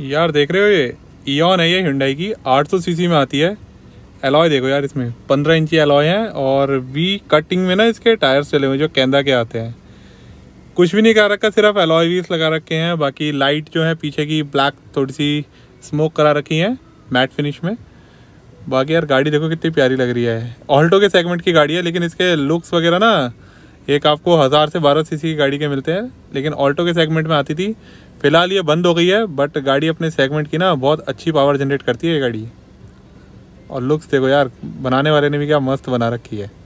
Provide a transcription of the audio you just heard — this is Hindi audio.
यार देख रहे हो ये ईन है ये हिंडाई की 800 सीसी में आती है एलॉय देखो यार इसमें 15 इंची एलॉय है और वी कटिंग में ना इसके टायर्स चले हुए जो कैंदा के आते हैं कुछ भी नहीं कर रखा सिर्फ एलॉय वीस लगा रखे हैं बाकी लाइट जो है पीछे की ब्लैक थोड़ी सी स्मोक करा रखी है मैट फिनिश में बाकी यार गाड़ी देखो कितनी प्यारी लग रही है ऑल्टो के सेगमेंट की गाड़ी है लेकिन इसके लुक्स वगैरह ना एक आपको हज़ार से बारह सीसी की गाड़ी के मिलते हैं लेकिन ऑल्टो के सेगमेंट में आती थी फिलहाल ये बंद हो गई है बट गाड़ी अपने सेगमेंट की ना बहुत अच्छी पावर जनरेट करती है ये गाड़ी और लुक्स देखो यार बनाने वाले ने भी क्या मस्त बना रखी है